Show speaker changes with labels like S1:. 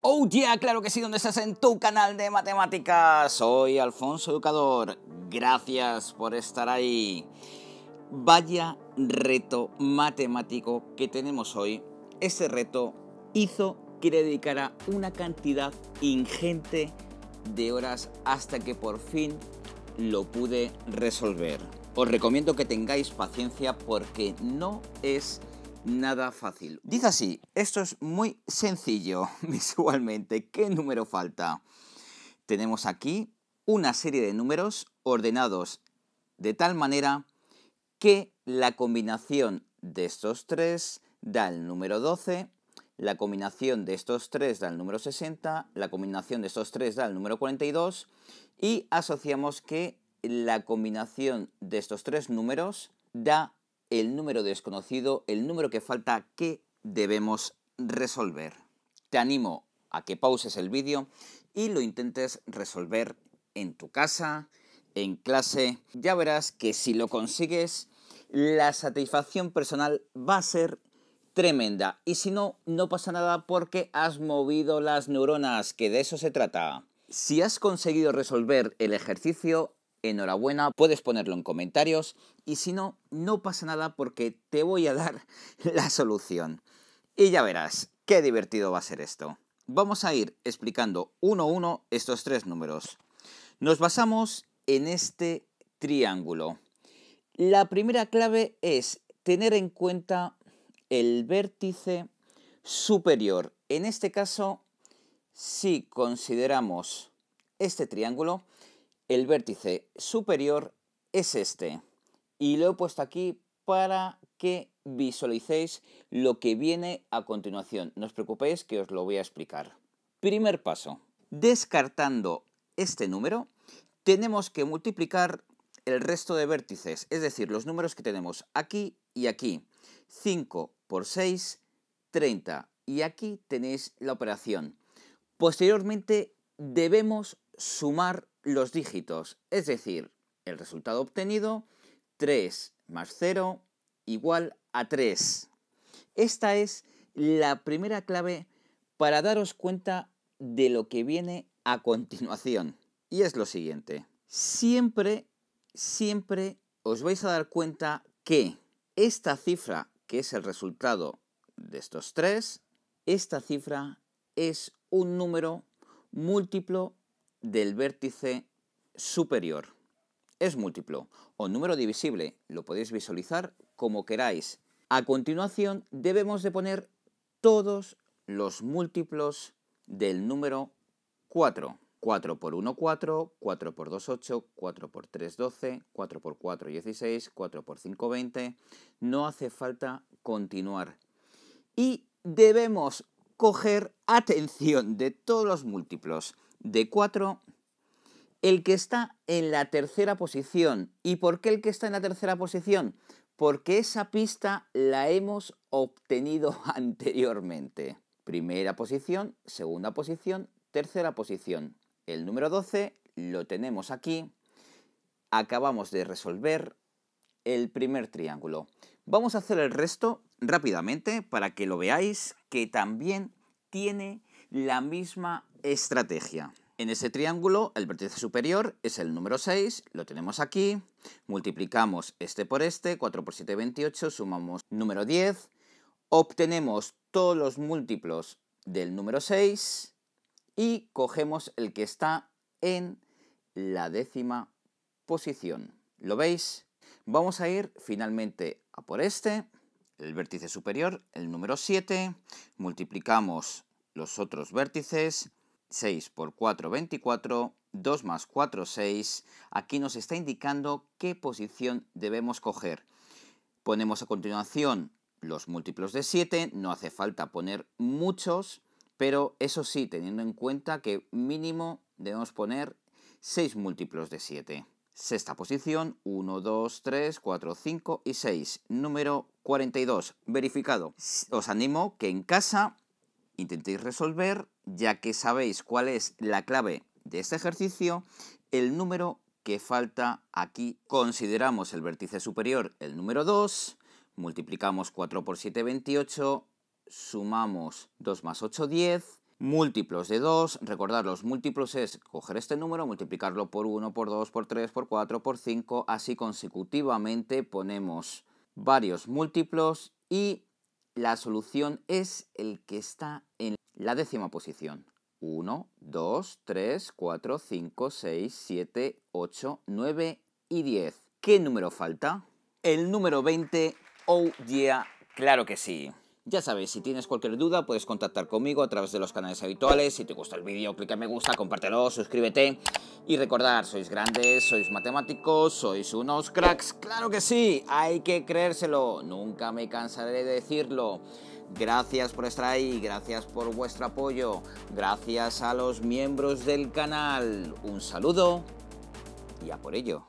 S1: Oh ya! claro que sí, ¿Dónde estás en tu canal de matemáticas. Soy Alfonso Educador. Gracias por estar ahí. Vaya reto matemático que tenemos hoy. Ese reto hizo que le dedicara una cantidad ingente de horas hasta que por fin lo pude resolver. Os recomiendo que tengáis paciencia porque no es nada fácil. Dice así, esto es muy sencillo visualmente. ¿Qué número falta? Tenemos aquí una serie de números ordenados de tal manera que la combinación de estos tres da el número 12, la combinación de estos tres da el número 60, la combinación de estos tres da el número 42 y asociamos que la combinación de estos tres números da el número desconocido, el número que falta que debemos resolver. Te animo a que pauses el vídeo y lo intentes resolver en tu casa, en clase. Ya verás que si lo consigues, la satisfacción personal va a ser tremenda. Y si no, no pasa nada porque has movido las neuronas, que de eso se trata. Si has conseguido resolver el ejercicio, enhorabuena, puedes ponerlo en comentarios y si no, no pasa nada porque te voy a dar la solución. Y ya verás, qué divertido va a ser esto. Vamos a ir explicando uno a uno estos tres números. Nos basamos en este triángulo. La primera clave es tener en cuenta el vértice superior. En este caso, si consideramos este triángulo, el vértice superior es este y lo he puesto aquí para que visualicéis lo que viene a continuación. No os preocupéis que os lo voy a explicar. Primer paso. Descartando este número, tenemos que multiplicar el resto de vértices, es decir, los números que tenemos aquí y aquí. 5 por 6, 30. Y aquí tenéis la operación. Posteriormente debemos sumar los dígitos, es decir, el resultado obtenido, 3 más 0 igual a 3. Esta es la primera clave para daros cuenta de lo que viene a continuación. Y es lo siguiente. Siempre, siempre os vais a dar cuenta que esta cifra, que es el resultado de estos tres, esta cifra es un número múltiplo del vértice superior. Es múltiplo o número divisible, lo podéis visualizar como queráis. A continuación debemos de poner todos los múltiplos del número 4. 4 por 1, 4, 4 por 2, 8, 4 por 3, 12, 4 por 4, 16, 4 por 5, 20. No hace falta continuar. Y debemos coger atención de todos los múltiplos de 4, el que está en la tercera posición. ¿Y por qué el que está en la tercera posición? Porque esa pista la hemos obtenido anteriormente. Primera posición, segunda posición, tercera posición. El número 12 lo tenemos aquí. Acabamos de resolver el primer triángulo. Vamos a hacer el resto rápidamente para que lo veáis que también tiene la misma Estrategia. En ese triángulo, el vértice superior es el número 6, lo tenemos aquí, multiplicamos este por este, 4 por 7, 28, sumamos número 10, obtenemos todos los múltiplos del número 6 y cogemos el que está en la décima posición. ¿Lo veis? Vamos a ir finalmente a por este, el vértice superior, el número 7, multiplicamos los otros vértices, 6 por 4, 24, 2 más 4, 6. Aquí nos está indicando qué posición debemos coger. Ponemos a continuación los múltiplos de 7, no hace falta poner muchos, pero eso sí, teniendo en cuenta que mínimo debemos poner 6 múltiplos de 7. Sexta posición, 1, 2, 3, 4, 5 y 6. Número 42, verificado. Os animo que en casa intentéis resolver ya que sabéis cuál es la clave de este ejercicio, el número que falta aquí consideramos el vértice superior el número 2, multiplicamos 4 por 7, 28, sumamos 2 más 8, 10, múltiplos de 2, recordad los múltiplos es coger este número, multiplicarlo por 1, por 2, por 3, por 4, por 5, así consecutivamente ponemos varios múltiplos y la solución es el que está en la décima posición. 1, 2, 3, 4, 5, 6, 7, 8, 9 y 10. ¿Qué número falta? El número 20, oh yeah, claro que sí. Ya sabes, si tienes cualquier duda puedes contactar conmigo a través de los canales habituales. Si te gusta el vídeo, clica en me gusta, compártelo, suscríbete. Y recordar, sois grandes, sois matemáticos, sois unos cracks. Claro que sí, hay que creérselo. Nunca me cansaré de decirlo. Gracias por estar ahí, gracias por vuestro apoyo, gracias a los miembros del canal. Un saludo y a por ello.